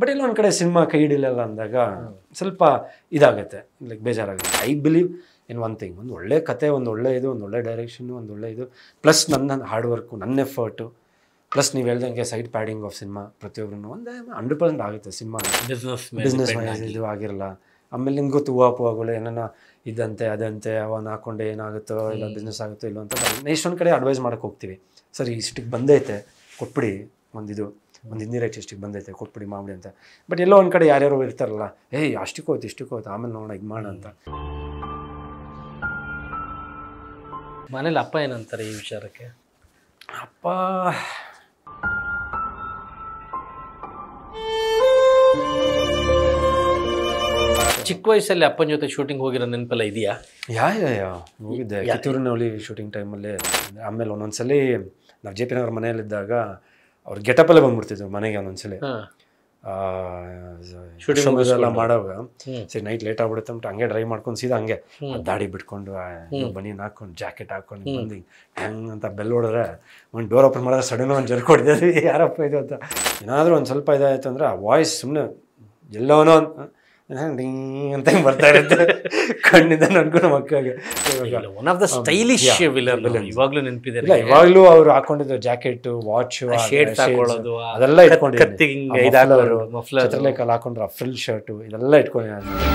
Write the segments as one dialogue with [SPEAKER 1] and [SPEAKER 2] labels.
[SPEAKER 1] but ಇಲ್ಲೊಂದು ಕಡೆ cinema ಕೈ ಹಿಡಿಲಿಲ್ಲ ಅಂದಾಗ ಸ್ವಲ್ಪ ಇದಾಗುತ್ತೆ ಲೈಕ್ ಬೇಜಾರಾಗುತ್ತೆ I believe in one thing ಒಂದು ಒಳ್ಳೆ ಕತೆ ಒಂದು ಒಳ್ಳೆ ಇದು ಒಂದು ಒಳ್ಳೆ ಡೈರೆಕ್ಷನ್ನು ಒಂದು ಒಳ್ಳೆ ಇದು ಪ್ಲಸ್ ನನ್ನ ಹಾರ್ಡ್ ವರ್ಕು ನನ್ನ ಎಫರ್ಟು ಪ್ಲಸ್ ನೀವು ಹೇಳ್ದಂಗೆ ಸೈಡ್ ಪ್ಯಾಡಿಂಗ್ ಆಫ್ ಸಿನಿಮಾ ಪ್ರತಿಯೊಬ್ಬರೂ ಒಂದೇ ಹಂಡ್ರೆಡ್ ಪರ್ಸೆಂಟ್ ಆಗುತ್ತೆ ಸಿನಿಮಾ
[SPEAKER 2] ಬಿಸ್ನೆಸ್ ಬಿಸ್ನೆಸ್ ಇದು
[SPEAKER 1] ಆಗಿರಲ್ಲ ಆಮೇಲೆ ನಿಮ್ಗೆ ಗೊತ್ತು ಹೂವು ಪೂವಗಳು ಏನನ್ನ ಇದಂತೆ ಅದಂತೆ ಅವನ್ನ ಹಾಕ್ಕೊಂಡು ಏನಾಗುತ್ತೋ ಇಲ್ಲ ಬಿಸ್ನೆಸ್ ಆಗುತ್ತೋ ಇಲ್ಲ ಅಂತ ಒಂದು ಕಡೆ ಅಡ್ವೈಸ್ ಮಾಡೋಕ್ಕೆ ಹೋಗ್ತೀವಿ ಸರಿ ಇಷ್ಟಕ್ಕೆ ಬಂದೈತೆ ಕೊಟ್ಬಿಡಿ ಒಂದಿದು ಒಂದು ಇಂದಿರಾಕ್ಷಿ ಅಷ್ಟಿಗೆ ಬಂದೈತೆ ಕೊಟ್ಬಿಡಿ ಮಾಡಿ ಅಂತ ಬಟ್ ಎಲ್ಲೋ ಒಂದು ಕಡೆ ಯಾರ್ಯಾರು ಇರ್ತಾರಲ್ಲ ಏಯ್ ಅಷ್ಟಕ್ಕೋಯ್ತು ಹೋಯ್ತು ಇಷ್ಟಕ್ಕೂ ಹೋಯ್ತು ಆಮೇಲೆ ನೋಡೋಣ ಇದು ಮಾಡ ಅಂತ
[SPEAKER 2] ಮನೇಲಿ ಅಪ್ಪ ಏನಂತಾರೆ ಈ ವಿಚಾರಕ್ಕೆ ಅಪ್ಪ ಚಿಕ್ಕ ವಯಸ್ಸಲ್ಲಿ ಅಪ್ಪನ ಜೊತೆ ಶೂಟಿಂಗ್ ಹೋಗಿರೋ ನೆನಪೆಲ್ಲ ಇದೆಯಾ
[SPEAKER 1] ಯಾ ಯಾ ಯಾ ಹೋಗಿದ್ದೆ ಕಿತ್ತೂರಿನಲ್ಲಿ ಶೂಟಿಂಗ್ ಟೈಮಲ್ಲಿ ಆಮೇಲೆ ಒಂದೊಂದ್ಸಲಿ ನಾವು ಜೆ ಪಿ ನಗರ ಮನೆಯಲ್ಲಿದ್ದಾಗ ಅವ್ರ ಗೆಟಪಲ್ಲೇ ಬಂದ್ಬಿಡ್ತಿದ್ರು ಮನೆಗೆ ಒಂದೊಂದ್ಸಲಿ ಎಲ್ಲ ಮಾಡೋವಾಗ ಸರಿ ನೈಟ್ ಲೇಟ್ ಆಗ್ಬಿಡುತ್ತೆ ಅಂತ ಹಂಗೆ ಡ್ರೈವ್ ಮಾಡ್ಕೊಂಡು ಸೀದಾ ಹಂಗೆ ದಾಡಿ ಬಿಟ್ಕೊಂಡು ಬನಿಯನ್ ಹಾಕೊಂಡು ಜಾಕೆಟ್ ಹಾಕೊಂಡು ಬಂದು ಹೆಂಗ್ ಅಂತ ಬೆಲ್ ಹೊಡೆದ್ರೆ ಒಂದು ಡೋರ್ ಓಪನ್ ಮಾಡಿದ್ರೆ ಸಡನ್ ಒಂದು ಜರ್ಕೊಡ್ತಿದ್ವಿ ಯಾರಪ್ಪ ಇದು ಅಂತ ಏನಾದರೂ ಒಂದು ಸ್ವಲ್ಪ ಇದಾಯ್ತು ಅಂದ್ರೆ ಆ ವಾಯ್ಸ್ ಸುಮ್ಮನೆ ಎಲ್ಲವನೋ ಡಿಂಗ್ ಅಂತ ಬರ್ತಾ ಇರುತ್ತೆ ಕಣ್ಣಿಂದ ನನ್ಕೊಂಡು ಮಕ್ಕಾಗ one of the stylish villain ಇವಾಗ್ಲೂ ನೆನಪಿದೆ ಇವಾಗ್ಲೂ ಅವ್ರು ಹಾಕೊಂಡಿದ್ದ ಜಾಕೆಟ್ ವಾಚ್ ಶೇಡ್ ಹಾಕೊಳ್ಳೋದು ಅದೆಲ್ಲ ಇಟ್ಕೊಂಡು ಕತ್ತಿಗೆ ಹಿಂಗೆ ಇದಾಗವರು ಚಿತ್ರಲೇಖಲ್ಲಿ ಹಾಕೊಂಡ್ರು ಫ್ರಿಲ್ ಶರ್ಟು ಇದೆಲ್ಲ ಇಟ್ಕೊಂಡಿದ್ದಾರೆ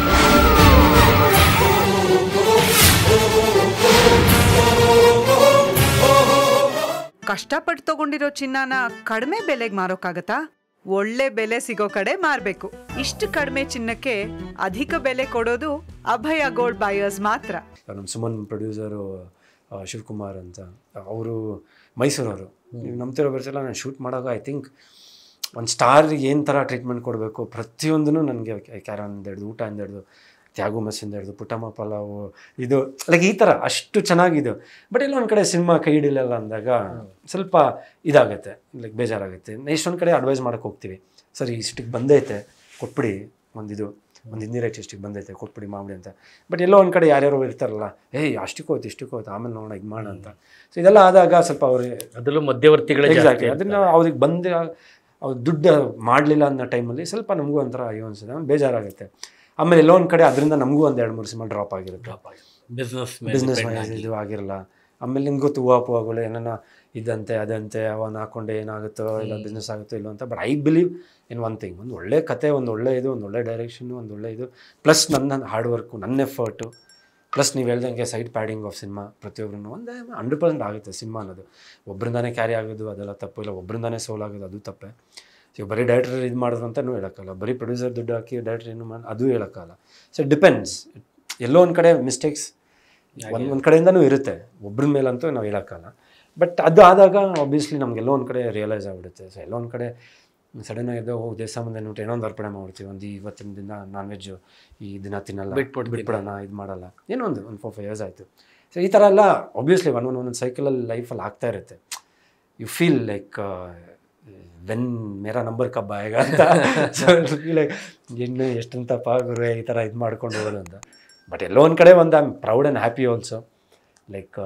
[SPEAKER 2] ಕಷ್ಟಪಟ್ಟು ತಗೊಂಡಿರೋ ಚಿನ್ನನ ಕಡಿಮೆ ಬೆಲೆಗೆ ಮಾರೋಕ್ಕಾಗತ್ತಾ ಒಳ್ಳೆ ಬೆಲೆ ಸಿಗೋ
[SPEAKER 1] ಕಡೆ ಮಾರಬೇಕು ಇಷ್ಟು ಕಡಿಮೆ ಚಿನ್ನಕ್ಕೆ ಅಧಿಕ ಬೆಲೆ ಕೊಡೋದು ಅಭಯ ಗೋಲ್ಡ್ ಬಾಯರ್ಸ್ ಮಾತ್ರ ನಮ್ಮ ಸುಮನ್ ಪ್ರೊಡ್ಯೂಸರು ಶಿವಕುಮಾರ್ ಅಂತ ಅವರು ಮೈಸೂರವರು ನೀವು ನಂಬ್ತಿರೋ ಬರ್ಸಲ್ಲ ನಾನು ಶೂಟ್ ಮಾಡೋದು ಐ ಥಿಂಕ್ ಒಂದು ಸ್ಟಾರ್ ಏನು ಥರ ಟ್ರೀಟ್ಮೆಂಟ್ ಕೊಡಬೇಕು ಪ್ರತಿಯೊಂದನ್ನು ನನಗೆ ಕ್ಯಾರನ್ದು ಹಿಡ್ದು ಊಟ ಅಂದ ತ್ಯಾಗು ಹಿಡ್ದು ಪುಟಮ ಪಲಾವು ಇದು ಲೈಕ್ ಈ ಥರ ಅಷ್ಟು ಚೆನ್ನಾಗಿದೆ ಬಟ್ ಒಂದು ಕಡೆ ಸಿನಿಮಾ ಕೈ ಹಿಡಿಲಿಲ್ಲ ಅಂದಾಗ ಸ್ವಲ್ಪ ಇದಾಗುತ್ತೆ ಲೈಕ್ ಬೇಜಾರಾಗುತ್ತೆ ಎಷ್ಟೊಂದು ಕಡೆ ಅಡ್ವೈಸ್ ಮಾಡಕ್ಕೆ ಹೋಗ್ತೀವಿ ಸರಿ ಇಷ್ಟಕ್ಕೆ ಬಂದೈತೆ ಕೊಟ್ಬಿಡಿ ಒಂದಿದು ಒಂದು ಇಂದಿರಾ ಇಷ್ಟಕ್ಕೆ ಬಂದೈತೆ ಕೊಟ್ಬಿಡಿ ಮಾಮೂಲಿ ಅಂತ ಬಟ್ ಎಲ್ಲೋ ಒಂದು ಕಡೆ ಯಾರ್ಯಾರು ಇರ್ತಾರಲ್ಲ ಏಯ್ ಅಷ್ಟಕ್ಕೆ ಹೋಯ್ತು ಇಷ್ಟಕ್ಕೆ ಹೋಯ್ತು ಆಮೇಲೆ ನೋಡೋಣ ಇದು ಮಾಡೋಣ ಅಂತ ಸೊ ಇದೆಲ್ಲ ಆದಾಗ ಸ್ವಲ್ಪ ಅವ್ರಿಗೆ
[SPEAKER 2] ಅದರಲ್ಲೂ ಮಧ್ಯವರ್ತಿಗಳೇ
[SPEAKER 1] ಅದನ್ನು ಅವ್ರಿಗೆ ಬಂದ ಅವ್ರು ದುಡ್ಡು ಮಾಡಲಿಲ್ಲ ಅನ್ನೋ ಟೈಮಲ್ಲಿ ಸ್ವಲ್ಪ ನಮಗೂ ಒಂಥರ ಅಯ್ಯೋ ಅನ್ಸುತ್ತೆ ಬೇಜಾರಾಗುತ್ತೆ ಆಮೇಲೆ ಎಲ್ಲೋ ಒಂದು ಕಡೆ ಅದರಿಂದ ನಮಗೂ ಒಂದು ಎರಡು ಮೂರು ಸಿನಿಮಾ ಡ್ರಾಪ್ ಆಗಿರುತ್ತೆ
[SPEAKER 2] ಬಿಸ್ನೆಸ್ ಬಿಸ್ನೆಸ್
[SPEAKER 1] ಇದು ಆಗಿರಲ್ಲ ಆಮೇಲೆ ನಿಮ್ಗೆ ಗೊತ್ತು ಹೂವು ಆಗೋಲ್ಲ ಏನಾನ ಇದಂತೆ ಅದಂತೆ ಅವನ್ನ ಹಾಕೊಂಡೆ ಏನಾಗುತ್ತೋ ಇಲ್ಲ ಬಿಸ್ನೆಸ್ ಆಗುತ್ತೋ ಇಲ್ಲ ಅಂತ but I believe in one thing ಒಂದು ಒಳ್ಳೆ ಕತೆ ಒಂದು ಒಳ್ಳೆ ಇದು ಒಂದು ಒಳ್ಳೆ ಡೈರೆಕ್ಷನ್ ಒಂದು ಒಳ್ಳೆ ಇದು ಪ್ಲಸ್ ನನ್ನ ಹಾರ್ಡ್ ವರ್ಕು ನನ್ನ ಎಫರ್ಟು ಪ್ಲಸ್ ನೀವು ಹೇಳ್ದಂಗೆ ಸೈಡ್ ಪ್ಯಾಡಿಂಗ್ ಆಫ್ ಸಿನಿಮಾ ಪ್ರತಿಯೊಬ್ಬರೂ ಒಂದೇ ಹಂಡ್ರೆಡ್ ಪರ್ಸೆಂಟ್ ಆಗುತ್ತೆ ಸಿನಿಮಾ ಅನ್ನೋದು ಒಬ್ಬರಿಂದಾನೇ ಕ್ಯಾರಿ ಆಗೋದು ಅದೆಲ್ಲ ತಪ್ಪು ಇಲ್ಲ ಒಬ್ಬರಿಂದಾನೇ ಸೋಲ್ ಆಗೋದು ಅದು ತಪ್ಪೆ ಈಗ ಬರೀ ಡೈರೆಕ್ಟರ್ ಇದು ಮಾಡಿದ್ರು ಅಂತಲೂ ಹೇಳೋಕ್ಕಲ್ಲ ಬರೀ ಪ್ರೊಡ್ಯೂಸರ್ ದುಡ್ಡು ಹಾಕಿ ಡೈರೆಕ್ಟರ್ ಏನು ಮಾಡಿ ಅದು ಹೇಳೋಕ್ಕಲ್ಲ ಸೊ ಡಿಪೆಂಡ್ಸ್ ಎಲ್ಲೋ ಒಂದು ಕಡೆ ಮಿಸ್ಟೇಕ್ಸ್ ಒಂದು ಒಂದು ಕಡೆಯಿಂದನೂ ಇರುತ್ತೆ ಒಬ್ಬರ ಮೇಲಂತೂ ನಾವು ಹೇಳೋಕ್ಕಲ್ಲ ಬಟ್ ಅದು ಆದಾಗ ಆಬ್ವಿಯಸ್ಲಿ ಎಲ್ಲೋ ಒಂದು ಕಡೆ ರಿಯಲೈಸ್ ಆಗಿಬಿಡುತ್ತೆ ಸೊ ಎಲ್ಲೋ ಒಂದು ಕಡೆ ಸಡನ್ ಎದ್ದು ಹೋಗಿ ದೇಶ ಸಂಬಂಧ ನೋಟು ಏನೋ ಒಂದು ಅರ್ಪಣೆ ಮಾಡ್ತೀವಿ ಒಂದು ಇವತ್ತಿನ ದಿನ ನಾನ್ ವೆಜ್ ಈ ದಿನ ತಿನ್ನಲ್ಲ ಬಿಟ್ಬಿಟ್ಟು ಬಿಟ್ಬಿಡೋಣ ಇದು ಮಾಡಲ್ಲ ಏನೋ ಒಂದು ಒಂದು ಫೋರ್ ಫೈವ್ ಇಯರ್ಸ್ ಆಯಿತು ಸೊ ಈ ಥರ ಎಲ್ಲ ಒಬ್ವಿಯಸ್ಲಿ ಒನ್ ಒನ್ ಒಂದೊಂದು ಸೈಕಲಲ್ಲಿ ಲೈಫಲ್ಲಿ ಆಗ್ತಾ ಇರುತ್ತೆ ಯು ಫೀಲ್ ಲೈಕ್ ವೆನ್ ಮೇರಾ ನಂಬರ್ ಕಬ್ಬ ಈಗ ಅಂತ ಲೈಕ್ ಇನ್ನು ಎಷ್ಟಂತಪ್ಪ ಗುರು ಈ ಥರ ಇದು ಮಾಡ್ಕೊಂಡು ಹೋಗೋದು ಅಂತ ಬಟ್ ಎಲ್ಲೋ ಒಂದು ಕಡೆ ಒಂದು I am proud and happy also like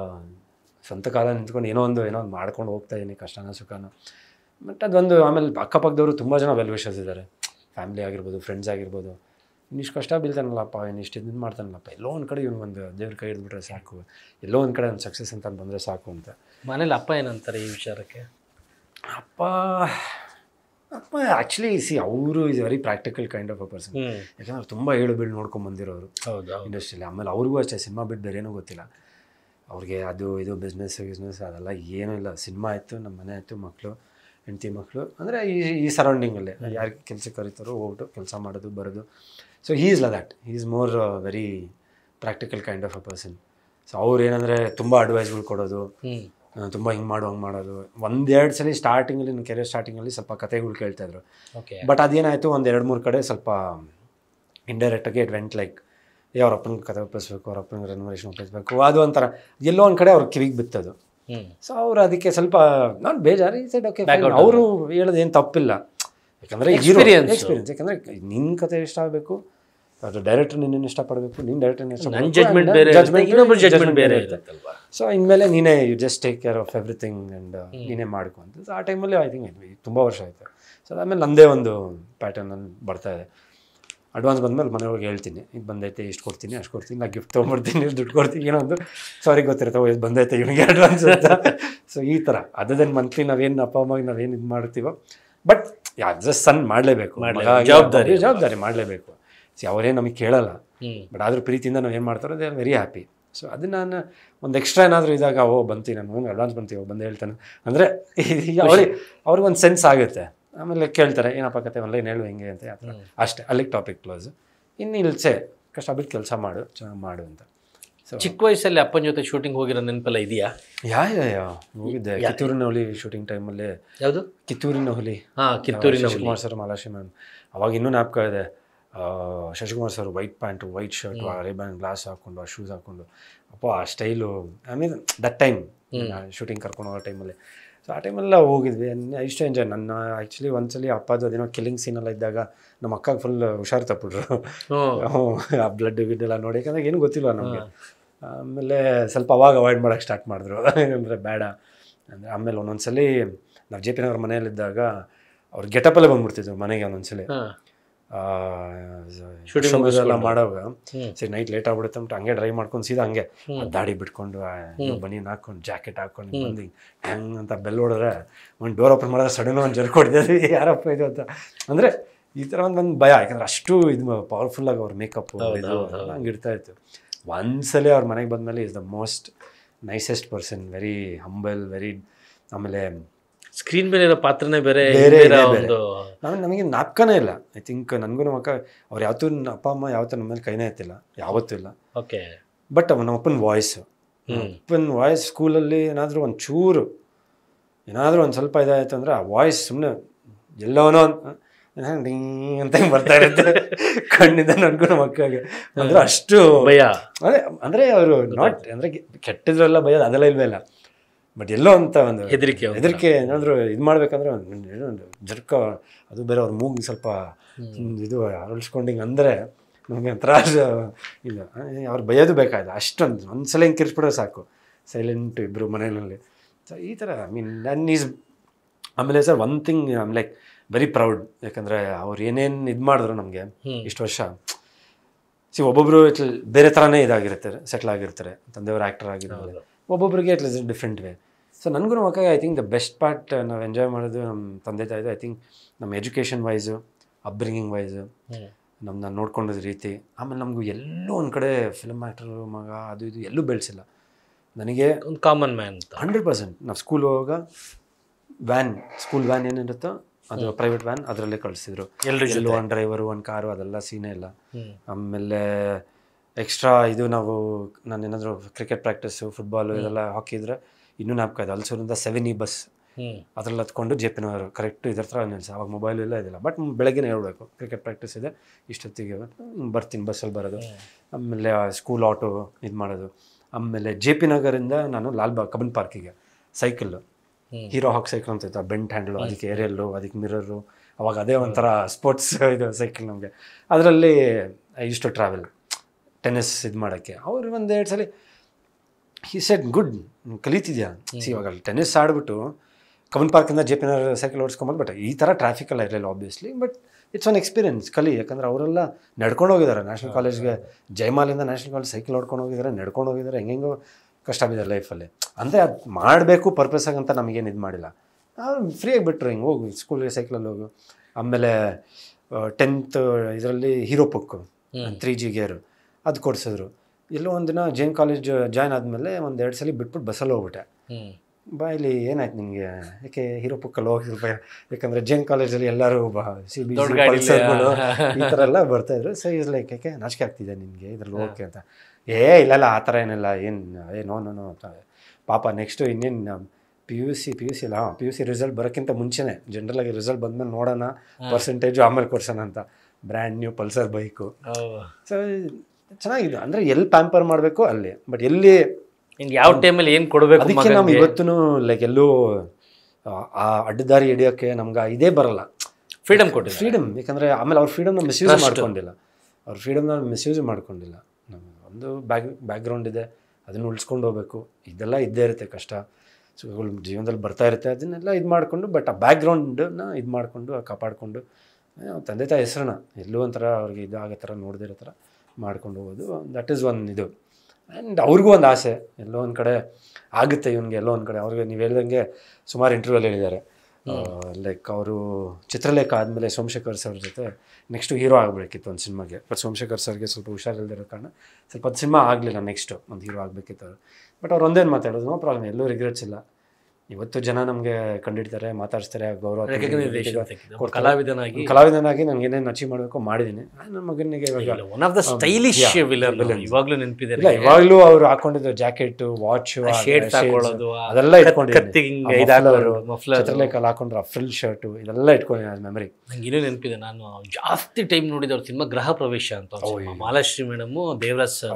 [SPEAKER 1] ಸ್ವಂತ ಕಾಲ ನಿಂತ್ಕೊಂಡು ಏನೋ ಒಂದು ಏನೋ ಒಂದು ಮಾಡ್ಕೊಂಡು ಹೋಗ್ತಾ ಇದ್ದೀನಿ ಕಷ್ಟನ ಸುಖನ ಬಟ್ ಅದೊಂದು ಆಮೇಲೆ ಅಕ್ಕಪಕ್ಕದವರು ತುಂಬ ಜನ ವೆಲ್ ವಿಷಸ್ ಇದ್ದಾರೆ ಫ್ಯಾಮಿಲಿ ಆಗಿರ್ಬೋದು ಫ್ರೆಂಡ್ಸ್ ಆಗಿರ್ಬೋದು ಇನ್ನಿಷ್ಟು ಕಷ್ಟ ಬೀಳ್ತಾನಲ್ಲಪ್ಪ ಇನ್ನಿಷ್ಟು ಇದನ್ನು ಮಾಡ್ತಾನಲ್ಲಪ್ಪ ಎಲ್ಲೋ ಒಂದು ಕಡೆ ಇವ್ನು ಒಂದು ದೇವ್ರ ಕೈ ಹಿಡಿದ್ಬಿಟ್ರೆ ಸಾಕು ಎಲ್ಲೋ ಒಂದು ಕಡೆ ಒಂದು ಸಕ್ಸಸ್ ಅಂತ ಬಂದರೆ ಸಾಕು ಅಂತ
[SPEAKER 2] ಮನೇಲಿ ಅಪ್ಪ ಏನಂತಾರೆ ಈ ವಿಚಾರಕ್ಕೆ
[SPEAKER 1] ಅಪ್ಪ ಅಪ್ಪ ಆ್ಯಕ್ಚುಲಿ ಸಿ ಅವರು is very practical kind of a person ಯಾಕಂದ್ರೆ ತುಂಬ ಹೇಳು ಬೀಳು ನೋಡ್ಕೊಂಡು ಬಂದಿರೋರು ಇಂಡಸ್ಟ್ರಿಯಲ್ಲಿ ಆಮೇಲೆ ಅವ್ರಿಗೂ ಅಷ್ಟೇ ಸಿನಿಮಾ ಬಿಟ್ಟು ಬೇರೆ ಏನೂ ಗೊತ್ತಿಲ್ಲ ಅವ್ರಿಗೆ ಅದು ಇದು ಬಿಸ್ನೆಸ್ ಬಿಸ್ನೆಸ್ ಅದೆಲ್ಲ ಏನೂ ಇಲ್ಲ ಸಿನಿಮಾ ಆಯಿತು ನಮ್ಮ ಮನೆ ಆಯಿತು ಮಕ್ಕಳು ಹೆಂಡತಿ ಮಕ್ಕಳು ಅಂದರೆ ಈ ಈ ಸರೌಂಡಿಂಗಲ್ಲೇ ಯಾರಿಗೆ ಕೆಲಸ ಕರೀತಾರೋ ಹೋಗ್ಬಿಟ್ಟು ಕೆಲಸ ಮಾಡೋದು ಬರೋದು ಸೊ ಹೀ ಇಸ್ ಲ that he is more very practical kind of a person so ಅವ್ರು ಏನಂದರೆ ತುಂಬ ಅಡ್ವೈಸ್ಗಳು ಕೊಡೋದು ತುಂಬ ಹಿಂಗೆ ಮಾಡು ಹಂಗೆ ಮಾಡೋದು ಒಂದೆರಡು ಸಲ ಸ್ಟಾರ್ಟಿಂಗಲ್ಲಿ ನನ್ನ ಕೆರಿಯರ್ ಸ್ಟಾರ್ಟಿಂಗಲ್ಲಿ ಸ್ವಲ್ಪ ಕತೆಗಳು ಕೇಳ್ತಾಯಿದ್ರು ಬಟ್ ಅದೇನಾಯಿತು ಒಂದು ಎರಡು ಮೂರು ಕಡೆ ಸ್ವಲ್ಪ ಇಂಡೈರೆಕ್ಟಾಗಿ ಇಟ್ ವೆಂಟ್ ಲೈಕ್ ಏ ಅವ್ರ ಅಪ್ಪನ ಕತೆ ಒಪ್ಪಿಸ್ಬೇಕು ಅವ್ರ ಅಪ್ಪನಿಗೆ ರೆನೋವೇಷನ್ ಒಪ್ಪಿಸ್ಬೇಕು ಅದು ಒಂಥರ ಎಲ್ಲೋ ಒಂದು ಕಡೆ ಅವ್ರ ಕಿವಿಗೆ ಬಿತ್ತದು ಸೊ ಅವರು ಅದಕ್ಕೆ ಸ್ವಲ್ಪ ನಾನು ಬೇಜಾರು ಈ ಸೈಡ್ ಓಕೆ ಅವರು ಹೇಳೋದು ಏನು ತಪ್ಪಿಲ್ಲ ಯಾಕಂದ್ರೆ ಎಕ್ಸ್ಪೀರಿಯನ್ಸ್ ಎಕ್ಸ್ಪೀರಿಯನ್ಸ್ ಯಾಕಂದರೆ ನಿನ್ನ ಕತೆ ಇಷ್ಟ ಆಗಬೇಕು ಅದು ಡೈರೆಕ್ಟರ್ ನಿನ್ನ ಇಷ್ಟಪಡಬೇಕು ನೀನು ಡೈರೆಕ್ಟರ್ ಇಷ್ಟ ಜಜ್ಮೆಂಟ್ ಬೇರೆ ಜಜ್ಮೆಂಟ್ ಬೇರೆ ಸೊ ಇನ್ಮೇಲೆ ನೀನೇ you just take care of everything and ನೀನೇ ಮಾಡ್ಕೊ ಅಂತ ಆ ಟೈಮಲ್ಲಿ ಐ ಥಿಂಕ್ ತುಂಬ ವರ್ಷ ಆಯಿತು ಸೊ ಅದಾದಮೇಲೆ ನಂದೇ ಒಂದು ಪ್ಯಾಟರ್ನಲ್ಲಿ ಇದೆ ಅಡ್ವಾನ್ಸ್ ಬಂದಮೇಲೆ ಮನೆಯೊಳಗೆ ಹೇಳ್ತೀನಿ ಈಗ ಬಂದೈತೆ ಇಷ್ಟು ಕೊಡ್ತೀನಿ ಅಷ್ಟು ಕೊಡ್ತೀನಿ ನಾ ಗಿಫ್ಟ್ ತೊಗೊಂಡ್ಬಿಡ್ತೀನಿ ದುಡ್ಡು ಕೊಡ್ತೀನಿ ಏನೋ ಒಂದು ಸಾರಿ ಗೊತ್ತಿರುತ್ತೆ ಇದು ಬಂದೈತೆ ಇವನಿಗೆ ಅಡ್ವಾನ್ಸ್ ಅಂತ ಸೊ ಈ ಥರ ಅದರ್ ಮಂತ್ಲಿ ನಾವೇನು ಅಪ್ಪ ಅಮ್ಮಗೆ ನಾವೇನು ಇದು ಮಾಡ್ತೀವೋ ಬಟ್ ಯಾ ಜಸ್ಟ್ ಸನ್ ಮಾಡಲೇಬೇಕು ಜವಾಬ್ದಾರಿ ಜವಾಬ್ದಾರಿ ಮಾಡಲೇಬೇಕು ಸೊ ಅವರೇನು ನಮಗೆ ಕೇಳಲ್ಲ ಬಟ್ ಆದರೂ ಪ್ರೀತಿಯಿಂದ ನಾವು ಏನು ಮಾಡ್ತಾರೋ they are very happy so ಅದನ್ನ ನಾನು ಒಂದು ಎಕ್ಸ್ಟ್ರಾ ಏನಾದರೂ ಇದಾಗ ಓ ಬಂತಿ ನಾನು ಮಗನಿಗೆ ಅಡ್ವಾನ್ಸ್ ಬಂತೀವಿ ಬಂದು ಹೇಳ್ತಾನೆ ಅಂದರೆ ಅವ್ರಿಗೆ ಒಂದು ಸೆನ್ಸ್ ಆಗುತ್ತೆ ಆಮೇಲೆ ಕೇಳ್ತಾರೆ ಏನಪ್ಪ ಕತೆ ಒನ್ ಲೈನ್ ಹೇಳು ಹಿಂಗೆ ಅಂತ ಅಷ್ಟೇ ಅಲ್ಲಿಗೆ ಟಾಪಿಕ್ ಕ್ಲೋಸ್ ಇನ್ನು ಇಲ್ಸೆ ಕಷ್ಟ ಬಿಟ್ಟು ಕೆಲಸ ಮಾಡು ಚೆನ್ನಾಗಿ ಮಾಡು ಅಂತ
[SPEAKER 2] ಸೊ ಚಿಕ್ಕ ವಯಸ್ಸಲ್ಲಿ ಅಪ್ಪನ ಜೊತೆ ಶೂಟಿಂಗ್ ಹೋಗಿರೋ ನೆನಪಲ್ಲ ಇದೆಯಾ
[SPEAKER 1] ಯಾ ಯಾ ಹೋಗಿದ್ದೆ ಕಿತ್ತೂರಿನ ಹುಲಿ ಶೂಟಿಂಗ್ ಟೈಮಲ್ಲಿ
[SPEAKER 2] ಯಾವುದು ಕಿತ್ತೂರಿನ
[SPEAKER 1] ಹುಲಿ ಹಾಂ ಕಿತ್ತೂರಿನ ಕುಮಾರ್ ಸರ್ ಮಾಲಾಶಿ ಮ್ಯಾಮ್ ಅವಾಗ ಇನ್ನೂ ಜ್ಞಾಪಕ ಇದೆ Shashikumar sir white pant white shirt ಆ ರೇಬನ್ ಗ್ಲಾಸ್ ಹಾಕ್ಕೊಂಡು ಆ ಶೂಸ್ ಹಾಕೊಂಡು ಅಪ್ಪ ಆ style I mean that time shooting ಕರ್ಕೊಂಡು ಹೋಗೋ ಟೈಮಲ್ಲಿ ಸೊ ಆ ಟೈಮೆಲ್ಲ ಹೋಗಿದ್ವಿ ಇಷ್ಟು ಎಂಜಾಯ್ ನನ್ನ ಆ್ಯಕ್ಚುಲಿ ಒಂದ್ಸಲಿ ಅಪ್ಪದು ಅದೇನೋ ಕಿಲ್ಲಿಂಗ್ ಸೀನೆಲ್ಲ ಇದ್ದಾಗ ನಮ್ಮ ಅಕ್ಕ ಫುಲ್ ಹುಷಾರು ತಪ್ಪಿಟ್ರು ಆ ಬ್ಲಡ್ ಗಿಡ್ಡೆಲ್ಲ ನೋಡಿ ಯಾಕಂದ್ರೆ ಏನು ಗೊತ್ತಿಲ್ಲ ನಮಗೆ ಆಮೇಲೆ ಸ್ವಲ್ಪ ಅವಾಗ ಅವಾಯ್ಡ್ ಮಾಡೋಕ್ಕೆ ಸ್ಟಾರ್ಟ್ ಮಾಡಿದ್ರು ಅಂದರೆ ಬೇಡ ಅಂದರೆ ಆಮೇಲೆ ಒಂದೊಂದ್ಸಲಿ ನಾವು ಜೆ ಪಿ ನಗರ ಮನೆಯಲ್ಲಿದ್ದಾಗ ಅವ್ರು ಗೆಟಪಲ್ಲೇ ಬಂದ್ಬಿಡ್ತಿದ್ರು ಮನೆಗೆ ಒಂದೊಂದ್ಸಲಿ ಶೂಟಿಂಗ್ ಸರಿ ನೈಟ್ ಲೇಟ್ ಆಗ್ಬಿಡುತ್ತೆ ಹಂಗೆ ಡ್ರೈವ್ ಮಾಡ್ಕೊಂಡು ಸೀದಾ ಹಂಗೆ ದಾಡಿ ಬಿಟ್ಕೊಂಡು ಬನಿಯನ್ ಹಾಕೊಂಡು ಜಾಕೆಟ್ ಹಾಕೊಂಡು ಬಂದು ಹ್ಯಾಂಗ್ ಅಂತ ಬೆಲ್ ಹೊಡೆದ್ರೆ ಒಂದು ಡೋರ್ ಓಪನ್ ಮಾಡಿದ್ರೆ ಸಡನ್ ಒಂದು ಕೊಡಿದೆ ಯಾರಪ್ಪ ಇದು ಅಂತ ಅಂದರೆ ಈ ಥರ ಒಂದು ಭಯ ಯಾಕಂದ್ರೆ ಅಷ್ಟು ಇದು ಆಗಿ ಅವ್ರ ಮೇಕಪ್ ಇದು ಹಂಗೆ ಇರ್ತಾ ಇತ್ತು ಒಂದ್ಸಲ ಅವ್ರ ಮನೆಗೆ ಬಂದಮೇಲೆ is the most nicest person very humble very ಆಮೇಲೆ
[SPEAKER 2] ಸ್ಕ್ರೀನ್ ಮೇಲೆ ಇರೋ ಪಾತ್ರನೇ ಬೇರೆ
[SPEAKER 1] ನಮಗೆ ನಾಪ್ಕನೇ ಇಲ್ಲ ಐ ಥಿಂಕ್ ನನಗೂ ನಮ್ಮ ಅಕ್ಕ ಅವ್ರು ಯಾವತ್ತೂ ಅಪ್ಪ ಅಮ್ಮ ಯಾವತ್ತೂ ನಮ್ಮ ಮೇಲೆ ಕೈನೇ ಎತ್ತಿಲ್ಲ ಯಾವತ್ತೂ ಇಲ್ಲ ಓಕೆ ಬಟ್ ನಮ್ಮ ಅಪ್ಪನ ವಾಯ್ಸ್ ಅಪ್ಪನ ವಾಯ್ಸ್ ಸ್ಕೂಲಲ್ಲಿ ಏನಾದರೂ ಒಂದು ಚೂರು ಏನಾದರೂ ಒಂದು ಸ್ವಲ್ಪ ಇದಾಯಿತು ಅಂದರೆ ಆ ವಾಯ್ಸ್ ಸುಮ್ಮನೆ ಎಲ್ಲವನೋ ಅಂತ ಬರ್ತಾ ಇರುತ್ತೆ ಕಣ್ಣಿಂದ ನನಗೂ ನಮ್ಮ ಅಕ್ಕಗೆ ಅಂದ್ರೆ ಅಷ್ಟು ಭಯ ಅದೇ ಅಂದರೆ ಅವರು ನಾಟ್ ಅಂದರೆ ಕೆಟ್ಟಿದ್ರೆಲ್ಲ ಭಯ ಅದೆಲ್ಲ ಇಲ್ವೇ ಇಲ್ಲ ಬಟ್ ಎಲ್ಲೋ ಅಂತ ಒಂದು ಹೆದರಿಕೆ ಹೆದರಿಕೆ ಏನಾದರೂ ಇದು ಮಾಡಬೇಕಂದ್ರೆ ಒಂದು ಜರ್ಕ ಅದು ಬೇರೆ ಅವ್ರ ಮೂಗಿಗೆ ಸ್ವಲ್ಪ ಇದು ಅರಳಿಸ್ಕೊಂಡಿಂಗ್ ಅಂದರೆ ನಮಗೆ ಒಂಥರ ಇದು ಅವ್ರು ಬಯೋದು ಬೇಕಾಯ್ತು ಅಷ್ಟೊಂದು ಒಂದ್ಸಲ ಸಲ ಹಿಂಗೆ ಕಿರ್ಸ್ಬಿಡೋ ಸಾಕು ಸೈಲೆಂಟ್ ಇಬ್ಬರು ಮನೆಯಲ್ಲಿ ಸೊ ಈ ಥರ ಐ ಮೀನ್ ನನ್ನ ಈಸ್ ಆಮೇಲೆ sir one thing I'm like very proud ಯಾಕಂದರೆ ಅವ್ರು ಏನೇನು ಇದು ಮಾಡಿದ್ರು ನಮಗೆ ಇಷ್ಟು ವರ್ಷ ಸಿ ಒಬ್ಬೊಬ್ಬರು ಬೇರೆ ಥರನೇ ಇದಾಗಿರ್ತಾರೆ ಸೆಟ್ಲ್ ಆಗಿರ್ತಾರೆ ತಂದೆಯವರು ಆ್ಯಕ್ಟರ್ ಆಗಿರ್ಬೋದು ಒಬ್ಬೊಬ್ರಿಗೆ it is different way so ನನಗೂ ಮಕ್ಕ I think the best part ನಾವು ಎಂಜಾಯ್ ಮಾಡೋದು ನಮ್ಮ ತಂದೆ ತಾಯಿದು ಐ ಥಿಂಕ್ ನಮ್ಮ ಎಜುಕೇಷನ್ ವೈಸು ಅಪ್ಬ್ರಿಂಗಿಂಗ್ ವೈಸು ನಮ್ಮನ್ನ ನೋಡ್ಕೊಂಡಿದ್ದ ರೀತಿ ಆಮೇಲೆ ನಮಗೂ ಎಲ್ಲೂ ಒಂದು ಕಡೆ ಫಿಲ್ಮ್ ಆ್ಯಕ್ಟರ್ ಮಗ ಅದು ಇದು ಎಲ್ಲೂ ಬೆಳೆಸಿಲ್ಲ ನನಗೆ ಒಂದು ಕಾಮನ್ ಮ್ಯಾನ್ ಹಂಡ್ರೆಡ್ ಪರ್ಸೆಂಟ್ ನಾವು ಸ್ಕೂಲ್ ಹೋಗುವಾಗ ವ್ಯಾನ್ ಸ್ಕೂಲ್ ವ್ಯಾನ್ ಏನಿರುತ್ತೋ ಅದು ಪ್ರೈವೇಟ್ ವ್ಯಾನ್ ಅದರಲ್ಲೇ ಕಳಿಸಿದ್ರು ಎಲ್ಲರೂ ಒಂದು ಡ್ರೈವರು ಒಂದು ಕಾರು ಅದೆಲ್ಲ ಸೀನೇ ಇಲ್ಲ ಆಮೇಲೆ ಎಕ್ಸ್ಟ್ರಾ ಇದು ನಾವು ನಾನು ಏನಾದರೂ ಕ್ರಿಕೆಟ್ ಪ್ರಾಕ್ಟೀಸು ಫುಟ್ಬಾಲು ಇದೆಲ್ಲ ಹಾಕಿದ್ರೆ ಇನ್ನೂ ನಾಪಕ ಇದೆ ಅಲ್ಸೂರಿಂದ ಸೆವೆನ್ ಇ ಬಸ್ ಅದ್ರಲ್ಲಿ ಹತ್ಕೊಂಡು ಜೆ ಪಿ ಕರೆಕ್ಟ್ ಇದ್ರ ಥರ ನಿಲ್ಸ ಅವಾಗ ಮೊಬೈಲ್ ಇಲ್ಲ ಇದಿಲ್ಲ ಬಟ್ ಬೆಳಗ್ಗೆನೇ ಹೇಳ್ಬೇಕು ಕ್ರಿಕೆಟ್ ಪ್ರಾಕ್ಟೀಸ್ ಇದೆ ಇಷ್ಟೊತ್ತಿಗೆ ಬರ್ತೀನಿ ಬಸ್ಸಲ್ಲಿ ಬರೋದು ಆಮೇಲೆ ಸ್ಕೂಲ್ ಆಟೋ ಇದು ಮಾಡೋದು ಆಮೇಲೆ ಜೆ ಪಿ ನಗರಿಂದ ನಾನು ಲಾಲ್ಬಾಗ್ ಕಬನ್ ಪಾರ್ಕಿಗೆ ಸೈಕಲ್ ಹೀರೋ ಹಾಕ್ ಸೈಕಲ್ ಅಂತ ಇತ್ತು ಬೆಂಟ್ ಹ್ಯಾಂಡ್ಲು ಅದಕ್ಕೆ ಏರಿಯಲ್ಲು ಅದಕ್ಕೆ ಮಿರರು ಅವಾಗ ಅದೇ ಒಂಥರ ಸ್ಪೋರ್ಟ್ಸ್ ಇದು ಸೈಕಲ್ ನಮಗೆ ಅದರಲ್ಲಿ ಐ ಇಷ್ಟು ಟ್ರಾವೆಲ್ ಟೆನ್ನಿಸ್ ಇದು ಮಾಡೋಕ್ಕೆ ಅವ್ರು ಒಂದು ಎರಡು ಸಲ ಈ ಸೆಟ್ ಗುಡ್ ಕಲಿತಿದ್ಯಾ ಇವಾಗ ಟೆನ್ನಿಸ್ ಆಡಿಬಿಟ್ಟು ಕಮನ್ ಪಾರ್ಕಿಂದ ಜೆ ಪಿ ನಗರ ಸೈಕಲ್ ಓಡಿಸ್ಕೊಂಬಂದು ಬಟ್ ಈ ಥರ ಟ್ರಾಫಿಕ್ ಎಲ್ಲ ಇರಲಿಲ್ಲ obviously but it's one experience ಕಲಿ ಯಾಕಂದ್ರೆ ಅವರೆಲ್ಲ ನಡ್ಕೊಂಡು ಹೋಗಿದ್ದಾರೆ ನ್ಯಾಷನಲ್ ಕಾಲೇಜ್ಗೆ ಜಯಮಾಲಿಂದ ನ್ಯಾಷನಲ್ ಕಾಲೇಜ್ ಸೈಕಲ್ ಓಡ್ಕೊಂಡು ಹೋಗಿದ್ದಾರೆ ನಡ್ಕೊಂಡು ಹೋಗಿದ್ದಾರೆ ಹೆಂಗೆಂಗೋ ಕಷ್ಟ ಆಗಿದೆ ಲೈಫಲ್ಲಿ ಅಂದರೆ ಅದು ಮಾಡಬೇಕು ಪರ್ಪಸಾಗಿ ಆಗಂತ ನಮಗೇನು ಇದು ಮಾಡಿಲ್ಲ ಫ್ರೀಯಾಗಿ ಬಿಟ್ಟರು ಹಿಂಗೆ ಹೋಗು ಸ್ಕೂಲ್ಗೆ ಸೈಕಲಲ್ಲಿ ಹೋಗು ಆಮೇಲೆ ಟೆಂತ್ ಇದರಲ್ಲಿ ಹೀರೋ ಪುಕ್ ತ್ರೀ ಜಿ ಗೇರು ಅದು ಕೊಡಿಸಿದ್ರು ಎಲ್ಲೋ ಒಂದಿನ ಜೈನ್ ಕಾಲೇಜ್ ಜಾಯ್ನ್ ಆದಮೇಲೆ ಒಂದು ಎರಡು ಸಲ ಬಿಟ್ಬಿಟ್ಟು ಬಸ್ಸಲ್ಲಿ ಹೋಗ್ಬಿಟ್ಟೆ ಬಾ ಇಲ್ಲಿ ಏನಾಯ್ತು ನಿಮಗೆ ಯಾಕೆ ಹೀರೋ ಪುಕ್ಕಲ್ಲಿ ಹೋಗಿರ್ಬ ಯಾಕಂದರೆ ಜೈನ್ ಕಾಲೇಜಲ್ಲಿ ಎಲ್ಲರೂ ಬಾ ಸಿ ಬಿ ಪಲ್ಸರ್ಗಳು ಈ ಥರ ಎಲ್ಲ ಬರ್ತಾಯಿದ್ರು ಸೊ ಇಸ್ ಲೈಕ್ ಯಾಕೆ ನಾಚಿಕೆ ಆಗ್ತಿದೆ ನಿಮಗೆ ಇದ್ರಲ್ಲಿ ಓಕೆ ಅಂತ ಏ ಇಲ್ಲಲ್ಲ ಆ ಥರ ಏನಿಲ್ಲ ಏನು ಏ ನೋ ನೋ ಅಂತ ಪಾಪ ನೆಕ್ಸ್ಟು ಇನ್ನೇನು P U C P U C ಇಲ್ಲ ಹಾಂ ಪಿ ಯು ಸಿ ರಿಸಲ್ಟ್ ಬರೋಕ್ಕಿಂತ ಮುಂಚೆನೇ ಆಗಿ ರಿಸಲ್ಟ್ ಬಂದಮೇಲೆ ನೋಡೋಣ ಪರ್ಸೆಂಟೇಜು ಆಮೇಲೆ ಕೊಡ್ಸೋಣ ಅಂತ brand new Pulsar bike so ಚೆನ್ನಾಗಿದೆ ಅಂದ್ರೆ ಎಲ್ಲಿ ಪ್ಯಾಂಪರ್ ಮಾಡಬೇಕು ಅಲ್ಲಿ ಬಟ್ ಎಲ್ಲಿ
[SPEAKER 2] ಯಾವ ಟೈಮಲ್ಲಿ ಏನು ಕೊಡಬೇಕು ಅದಕ್ಕೆ ನಾವು
[SPEAKER 1] ಇವತ್ತೂ ಲೈಕ್ ಎಲ್ಲೂ ಆ ಅಡ್ಡದಾರಿ ಹಿಡಿಯೋಕ್ಕೆ ನಮ್ಗೆ ಇದೇ ಬರಲ್ಲ ಫ್ರೀಡಮ್ ಕೊಟ್ಟು ಫ್ರೀಡಮ್ ಯಾಕಂದರೆ ಆಮೇಲೆ ಅವ್ರ ಫ್ರೀಡಮ್ನ ಮಿಸ್ಯೂಸ್ ಮಾಡ್ಕೊಂಡಿಲ್ಲ ಅವ್ರ ಫ್ರೀಡಮ್ನ ಮಿಸ್ಯೂಸ್ ಮಾಡ್ಕೊಂಡಿಲ್ಲ ನಮ್ಮ ಒಂದು ಬ್ಯಾಕ್ ಬ್ಯಾಕ್ಗ್ರೌಂಡ್ ಇದೆ ಅದನ್ನು ಉಳಿಸ್ಕೊಂಡು ಹೋಗ್ಬೇಕು ಇದೆಲ್ಲ ಇದ್ದೇ ಇರುತ್ತೆ ಕಷ್ಟ ಸೊ ಜೀವನದಲ್ಲಿ ಬರ್ತಾ ಇರುತ್ತೆ ಅದನ್ನೆಲ್ಲ ಇದು ಮಾಡಿಕೊಂಡು ಬಟ್ ಆ ಬ್ಯಾಕ್ಗ್ರೌಂಡ್ನ ಇದು ಮಾಡಿಕೊಂಡು ಕಾಪಾಡಿಕೊಂಡು ತಂದೆ ತಾಯಿ ಹೆಸರನ್ನ ಎಲ್ಲೂ ಒಂಥರ ಅವ್ರಿಗೆ ಇದಾಗೋ ಥರ ನೋಡದಿರೋ ಥರ ಮಾಡ್ಕೊಂಡು ಹೋಗೋದು ದಟ್ ಈಸ್ ಒನ್ ಇದು ಆ್ಯಂಡ್ ಅವ್ರಿಗೂ ಒಂದು ಆಸೆ ಎಲ್ಲೋ ಒಂದು ಕಡೆ ಆಗುತ್ತೆ ಇವನಿಗೆ ಎಲ್ಲೋ ಒಂದು ಕಡೆ ಅವ್ರಿಗೆ ನೀವು ಹೇಳ್ದಂಗೆ ಸುಮಾರು ಇಂಟರ್ವ್ಯೂಲ್ಲಿ ಹೇಳಿದ್ದಾರೆ ಲೈಕ್ ಅವರು ಚಿತ್ರಲೇಖ ಆದಮೇಲೆ ಸೋಮಶೇಖರ್ ಸರ್ ಜೊತೆ ನೆಕ್ಸ್ಟು ಹೀರೋ ಆಗಬೇಕಿತ್ತು ಒಂದು ಸಿನಿಮಾಗೆ ಬಟ್ ಸೋಮಶೇಖರ್ ಸರ್ಗೆ ಸ್ವಲ್ಪ ಹುಷಾರಿಲ್ಲದಿರೋ ಕಾರಣ ಸ್ವಲ್ಪ ಅದು ಸಿನಿಮಾ ಆಗಲಿಲ್ಲ ನೆಕ್ಸ್ಟು ಒಂದು ಹೀರೋ ಆಗಬೇಕಿತ್ತು ಅವರು ಬಟ್ ಅವ್ರು ಒಂದೇನು ಮಾತಾಡೋದು ನೋ ಪ್ರಾಬ್ಲಮ್ ಎಲ್ಲೂ ರಿಗ್ರೆಟ್ಸ್ ಇಲ್ಲ ಇವತ್ತು ಜನ ನಮಗೆ ಕಂಡಿಡ್ತಾರೆ ಮಾತಾಡ್ತಾರೆ ಗೌರವ ಕಲಾವಿದನಾಗಿ ಕಲಾವಿದನಾಗಿ ನನಗೆ ಏನೇನು ಅಚೀವ್ ಮಾಡಬೇಕು ಮಾಡಿದ್ದೀನಿ ನನ್ನ ಮಗನಿಗೆ ಇವಾಗ ಒನ್ ಆಫ್ ದ ಸ್ಟೈಲಿಶ್ ಇವಾಗಲೂ ನೆನಪಿದೆ ಇವಾಗಲೂ ಅವರು ಹಾಕೊಂಡಿದ್ದು ಜಾಕೆಟ್ ವಾಚ್ ಶೇಡ್ ತಗೊಳ್ಳೋದು ಅದೆಲ್ಲ ಇಟ್ಕೊಂಡಿದ್ದೀನಿ ಚಿತ್ರಲೇಖಲ್ಲಿ ಹಾಕೊಂಡ್ರು ಆ ಫ್ರಿಲ್ ಶರ್ಟು ಇದೆಲ್ಲ ಇಟ್ಕೊಂಡಿದ್ದೀನಿ ಮೆಮರಿ
[SPEAKER 2] ನಂಗೆ ಇನ್ನೂ ನೆನಪಿದೆ ನಾನು ಜಾಸ್ತಿ ಟೈಮ್ ನೋಡಿದ ಅವ್ರ ಸಿನಿಮಾ ಗೃಹ ಪ್ರವೇಶ ಅಂತ ಮಾಲಾಶ್ರೀ ಮೇಡಮ್ ದೇವರಾಜ್ ಸರ್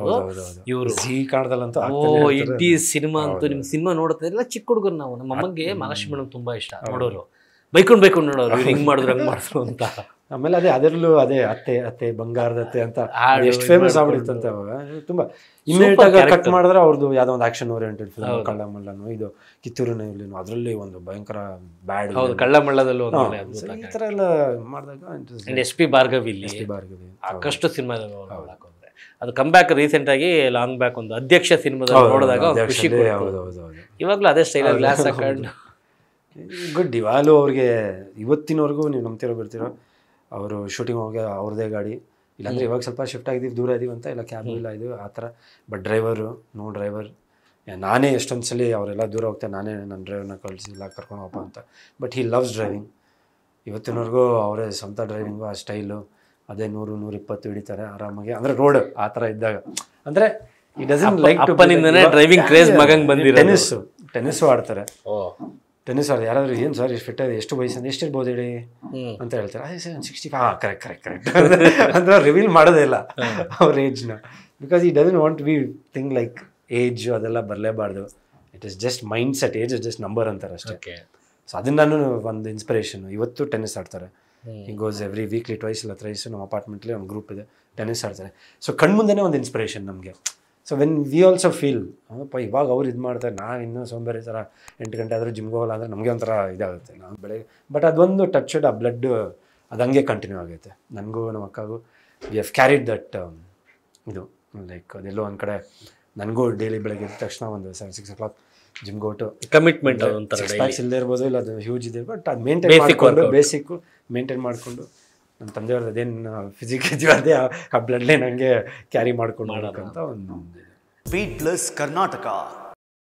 [SPEAKER 2] ಇವರು ಸಿಹಿ ಕಾಣದಲ್ಲ ಅಂತ ಓ ಇಡೀ ಸಿನಿಮಾ ಅಂತೂ ನಿಮ್ಮ ಸಿನಿಮಾ ನೋಡ್ತಾ ಚಿಕ್ಕ ಹುಡುಗರು ನಾವು ನಮ್ಮಮ್ಮಗೆ ಮಹಾಲಕ್ಷ್ಮಿ ಮೇಡಮ್ ತುಂಬಾ ಇಷ್ಟ ನೋಡೋರು ಬೈಕೊಂಡು ಬೈಕೊಂಡು ನೋಡೋರು ಹಿಂಗ್ ಮಾಡಿದ್ರು ಹಂಗ್ ಮಾಡಿದ್ರು ಅಂತ ಆಮೇಲೆ ಅದೇ ಅದರಲ್ಲೂ
[SPEAKER 1] ಅದೇ ಅತ್ತೆ ಅತ್ತೆ ಬಂಗಾರದ ಅತ್ತೆ ಅಂತ ಎಷ್ಟು ಫೇಮಸ್ ಅಂತ ಅವಾಗ ತುಂಬಾ ಇಮಿಡಿಯೇಟ್ ಆಗಿ ಕಟ್ ಮಾಡಿದ್ರೆ ಅವ್ರದ್ದು ಯಾವ್ದೋ ಒಂದು ಆಕ್ಷನ್ ಓರಿಯೆಂಟೆಡ್ ಫಿಲ್ಮ್ ಕಳ್ಳಮಳ್ಳನೋ ಇದು ಕಿತ್ತೂರು ನೈಲಿನು ಅದರಲ್ಲಿ ಒಂದು
[SPEAKER 2] ಭಯಂಕರ ಬ್ಯಾಡ್ ಹೌದು ಕಳ್ಳ ಒಂದು
[SPEAKER 1] ಈ ಥರ ಎಲ್ಲ ಮಾಡಿದಾಗ S P
[SPEAKER 2] Bhargavi S P Bhargavi ಸಾಕಷ್ಟು ಸಿನಿಮಾ ಅದು ಕಮ್ ರೀಸೆಂಟ್ ಆಗಿ ಲಾಂಗ್ ಬ್ಯಾಕ್ ಒಂದು ಅಧ್ಯಕ್ಷ ಸಿನಿಮಾದಲ್ಲಿ ನೋಡಿದಾಗ ಖುಷಿ ಇವಾಗಲೂ ಅದೇ ಸ್ಟೈಲ್ ಗ್ಲಾಸ್ ಹಾಕೊಂಡು
[SPEAKER 1] ಗುಡ್ ಇವಾಗಲೂ ಅವ್ರಿಗೆ ಇವತ್ತಿನವರೆಗೂ ನೀವು ನಂಬ್ತಿರೋ ಬರ್ತಿರೋ ಅವರು ಶೂಟಿಂಗ್ ಹೋಗಿ ಅವ್ರದೇ ಗಾಡಿ ಇಲ್ಲಾಂದ್ರೆ ಇವಾಗ ಸ್ವಲ್ಪ ಶಿಫ್ಟ್ ಆಗಿದ್ದೀವಿ ದೂರ ಇದೀವಿ ಅಂತ ಇಲ್ಲ ಕ್ಯಾಬ್ ಇಲ್ಲ ಇದು ಆ ಥರ ಬಟ್ ಡ್ರೈವರು ನೋ ಡ್ರೈವರ್ ನಾನೇ ಎಷ್ಟೊಂದು ಸಲ ಅವರೆಲ್ಲ ದೂರ ಹೋಗ್ತಾರೆ ನಾನೇ ನನ್ನ ಡ್ರೈವರ್ನ ಕಳಿಸಿ ಇಲ್ಲ ಕರ್ಕೊಂಡು ಹೋಗಪ್ಪ ಅಂತ ಬಟ್ ಹಿ ಲವ್ಸ್ ಡ್ರೈವಿಂಗ್ ಇವತ್ತಿನವರೆಗೂ ಅವರೇ ಸ್ವಂತ ಡ್ರೈವಿಂಗು ಆ ಸ್ಟೈಲು ಅದೇ ನೂರು ನೂರಿಪ್ಪತ್ತು ಹಿಡಿತಾರೆ ಆರಾಮಾಗಿ ಅಂದ್ರೆ ರೋಡ್ ಆ ತರ ಇದ್ದಾಗ ಅಂದ್ರೆ ಈ ಡಸ್ ಲೈಕ್ ಡ್ರೈವಿಂಗ್ ಕ್ರೇಜ್ ಮಗಂಗ್ ಬಂದಿರೋ ಟೆನಿಸ್ ಟೆನಿಸ್ ಆಡ್ತಾರೆ ಟೆನಿಸ್ ಆಡ್ ಯಾರಾದ್ರೂ ಏನ್ ಸರ್ ಎಷ್ಟು ಫಿಟ್ ಎಷ್ಟು ವಯಸ್ಸು ಎಷ್ಟು ಇರ್ಬೋದು ಹೇಳಿ ಅಂತ ಹೇಳ್ತಾರೆ ಅದೇ ಸರ್ ಸಿಕ್ಸ್ಟಿ ಹಾಂ ಕರೆಕ್ಟ್ ಕರೆಕ್ಟ್
[SPEAKER 2] ಕರೆಕ್ಟ್ ಅಂದ್ರೆ ರಿವೀಲ್ ಮಾಡೋದೇ ಇಲ್ಲ ಅವ್ರ
[SPEAKER 1] ಏಜ್ನ ಬಿಕಾಸ್ ಈ doesn't want we thing like age ಅದೆಲ್ಲ ಬರಲೇಬಾರ್ದು it is just mind set age is just number ಅಂತಾರೆ ಅಷ್ಟೇ ಸೊ ಅದನ್ನ ಒಂದು ಇನ್ಸ್ಪಿರೇಷನ್ ಇವತ್ತು ಟೆನ್ನಿಸ್ ಆಡ್ತಾರೆ he goes every weekly twice ಇಲ್ಲ ಥ್ರೈಸ್ ನಮ್ಮ ಅಪಾರ್ಟ್ಮೆಂಟ್ಲಿ ಒಂದು ಗ್ರೂಪ್ ಇದೆ ಟೆನಿಸ್ ಆಡ್ತಾರೆ ಸೊ ಮುಂದೆನೇ ಒಂದು ಇನ್ಸ್ಪಿರೇಷನ್ ನಮಗೆ so when we also feel ಅಪ್ಪ ಇವಾಗ ಅವ್ರು ಇದು ಮಾಡ್ತಾರೆ ನಾವು ಇನ್ನೂ ಸೋಂಬೇರಿ ಥರ ಎಂಟು ಗಂಟೆ ಆದರೂ ಜಿಮ್ಗೆ ಹೋಗಲ್ಲ ಅಂದರೆ ನಮಗೆ ಒಂಥರ ಇದಾಗುತ್ತೆ ನಾವು ಬೆಳಗ್ಗೆ ಬಟ್ ಅದೊಂದು ಟಚ್ ಆ ಬ್ಲಡ್ ಅದು ಹಂಗೆ ಕಂಟಿನ್ಯೂ ಆಗೈತೆ ನನಗೂ ನಮ್ಮ ಅಕ್ಕಗೂ ವಿ ಹ್ಯಾವ್ ಕ್ಯಾರಿಡ್ ದಟ್ ಇದು ಲೈಕ್ ಅದೆಲ್ಲೋ ಒಂದು ಕಡೆ ನನಗೂ ಡೈಲಿ ಬೆಳಗ್ಗೆ ಎದ್ದ ತಕ್ಷಣ ಒಂದು ಸೆವೆನ್ ಸಿಕ್ಸ್ ಓ ಕ್ಲಾಕ್ ಜಿಮ್ಗೆ ಹೋಗ್ಟು ಕಮಿಟ್ಮೆಂಟ್ ಇಲ್ಲದೇ ಇರ್ಬೋದು ಇಲ್ಲ ಅದು ಹ್ಯೂಜ್ ಇದೆ ಬಟ್ ಅದು ಮೇಂಟೈನ್ ಮಾಡಿಕೊಂಡು ಬೇಸಿಕ್ಕು ಮೇಂಟೈನ್ ಮಾಡಿಕೊಂಡು ನಮ್ಮ ತಂದೆಯವ್ರದ್ದು ಅದೇನು ಫಿಸಿಕ್ ಅದೇ ಆ ಬ್ಲಡ್ಲೇ ನನಗೆ ಕ್ಯಾರಿ ಮಾಡ್ಕೊಂಡು ಮಾಡೋಕ್ಕಂತ ಒಂದು ಪ್ಲಸ್ ಕರ್ನಾಟಕ